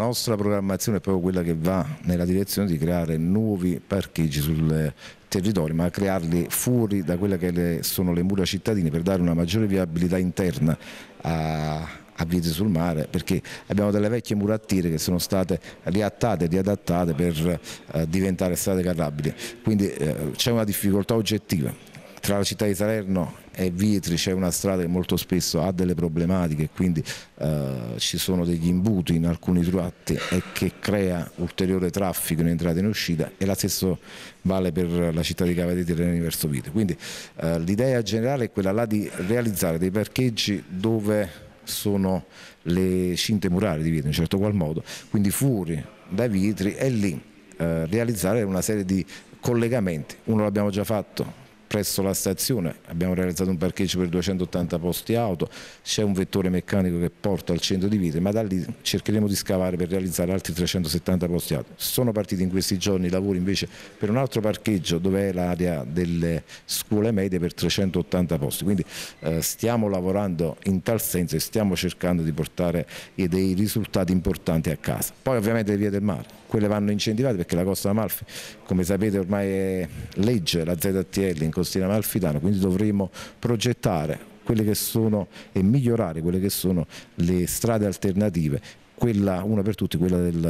La nostra programmazione è proprio quella che va nella direzione di creare nuovi parcheggi sul territorio, ma crearli fuori da quelle che sono le mura cittadine per dare una maggiore viabilità interna a, a Viete sul Mare, perché abbiamo delle vecchie murattiere che sono state riattate riadattate per eh, diventare strade carrabili, quindi eh, c'è una difficoltà oggettiva tra la città di Salerno e Vitri c'è una strada che molto spesso ha delle problematiche, quindi eh, ci sono degli imbuti in alcuni tratti e che crea ulteriore traffico in entrata e in uscita e la stessa vale per la città di Cava dei Tirreni verso Vitri Quindi eh, l'idea generale è quella là di realizzare dei parcheggi dove sono le cinte murali di Vitri in certo qual modo, quindi fuori dai Vietri e lì eh, realizzare una serie di collegamenti, uno l'abbiamo già fatto presso la stazione, abbiamo realizzato un parcheggio per 280 posti auto, c'è un vettore meccanico che porta al centro di vite, ma da lì cercheremo di scavare per realizzare altri 370 posti auto. Sono partiti in questi giorni i lavori invece per un altro parcheggio dove è l'area delle scuole medie per 380 posti, quindi eh, stiamo lavorando in tal senso e stiamo cercando di portare dei risultati importanti a casa. Poi ovviamente le vie del mare, quelle vanno incentivate perché la costa Amalfi, come sapete ormai è legge la ZTL in costiera amalfitana, quindi dovremo progettare quelle che sono e migliorare quelle che sono le strade alternative, quella, una per tutte, quella del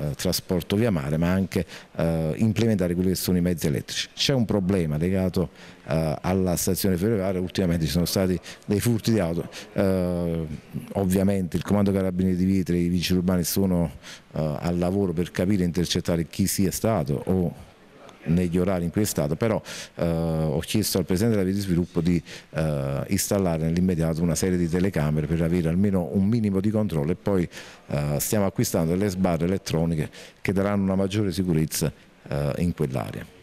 eh, trasporto via mare ma anche eh, implementare quelli che sono i mezzi elettrici. C'è un problema legato eh, alla stazione ferroviaria, ultimamente ci sono stati dei furti di auto, eh, ovviamente il comando carabinieri di Vitre e i vigili urbani sono eh, al lavoro per capire e intercettare chi sia stato o negli orari in cui è stato, però eh, ho chiesto al Presidente della Via di Sviluppo di eh, installare nell'immediato una serie di telecamere per avere almeno un minimo di controllo e poi eh, stiamo acquistando delle sbarre elettroniche che daranno una maggiore sicurezza eh, in quell'area.